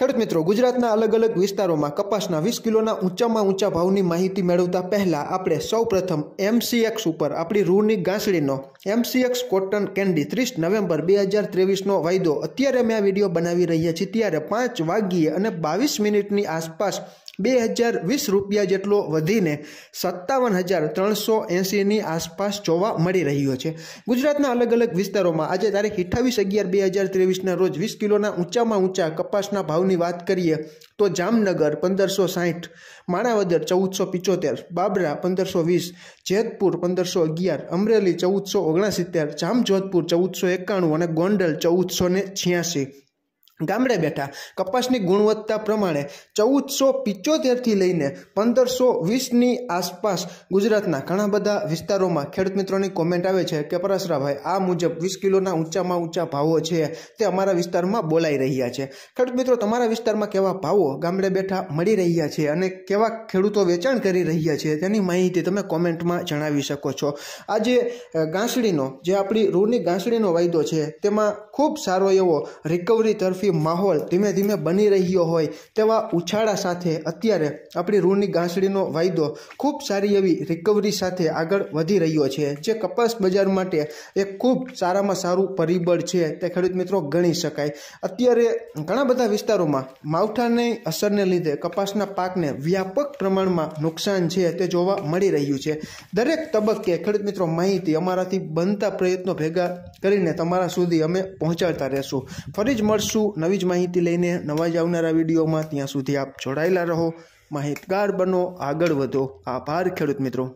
ખેડૂત મિત્રો ગુજરાતના અલગ અલગ વિસ્તારોમાં કપાસના વીસ કિલોના ઊંચામાં ઊંચા ભાવની માહિતી મેળવતા પહેલાં આપણે સૌ પ્રથમ એમસીએક્સ ઉપર આપણી રૂની ગાંસડીનો એમસીએક્સ કોટન કેન્ડી ત્રીસ નવેમ્બર બે હજાર ત્રેવીસનો વાયદો અત્યારે અમે આ વિડીયો બનાવી રહ્યા છીએ ત્યારે પાંચ વાગ્યે અને બાવીસ મિનિટની આસપાસ બે હજાર વીસ રૂપિયા જેટલો વધીને સત્તાવન હજાર ત્રણસો એંસીની આસપાસ જોવા મળી રહ્યો છે ગુજરાતના અલગ અલગ વિસ્તારોમાં આજે તારીખ અઠ્ઠાવીસ અગિયાર બે હજાર ત્રેવીસના રોજ વીસ કિલોના ઊંચામાં ઊંચા કપાસના ભાવ ભાવની વાત કરીએ તો જામનગર પંદરસો સાહીઠ માણાવદર ચૌદસો પિચોતેર બાબરા પંદરસો વીસ જેતપુર પંદરસો અગિયાર અમરેલી ચૌદસો ઓગણસિત્તેર જામજોધપુર ચૌદસો એકાણું અને ગોંડલ ચૌદસો ને છ્યાસી ગામડે બેઠા કપાસની ગુણવત્તા પ્રમાણે ચૌદસો પિચોતેરથી લઈને પંદરસો વીસની આસપાસ ગુજરાતના ઘણા બધા વિસ્તારોમાં ખેડૂત મિત્રોની કોમેન્ટ આવે છે કે પરસરાભાઈ આ મુજબ વીસ કિલોના ઊંચામાં ઊંચા ભાવો છે તે અમારા વિસ્તારમાં બોલાઈ રહ્યા છે ખેડૂત મિત્રો તમારા વિસ્તારમાં કેવા ભાવો ગામડે બેઠા મળી રહ્યા છે અને કેવા ખેડૂતો વેચાણ કરી રહ્યા છે તેની માહિતી તમે કોમેન્ટમાં જણાવી શકો છો આજે ગાંસડીનો જે આપણી રૂની ઘાસડીનો વાયદો છે તેમાં ખૂબ સારો એવો રિકવરી તરફી માહોલ ધીમે ધીમે બની રહ્યો હોય તેવા ઉછાળા સાથે અત્યારે આપણી ઋણની ગાંસડીનો વાયદો ખૂબ સારી એવી રિકવરી સાથે આગળ વધી રહ્યો છે જે કપાસ બજાર માટે એક ખૂબ સારામાં સારું પરિબળ છે તે ખેડૂત મિત્રો ગણી શકાય અત્યારે ઘણા બધા વિસ્તારોમાં માવઠાની અસરને લીધે કપાસના પાકને વ્યાપક પ્રમાણમાં નુકસાન છે તે જોવા મળી રહ્યું છે દરેક તબક્કે ખેડૂત મિત્રો માહિતી અમારાથી બનતા પ્રયત્નો ભેગા કરીને તમારા સુધી અમે પહોંચાડતા રહેશું ફરી જ મળશું નવી જ માહિતી લઈને નવા જ આવનારા વિડીયોમાં ત્યાં સુધી આપ જોડાયેલા રહો માહિતગાર બનો આગળ વધો આભાર ખેડૂત મિત્રો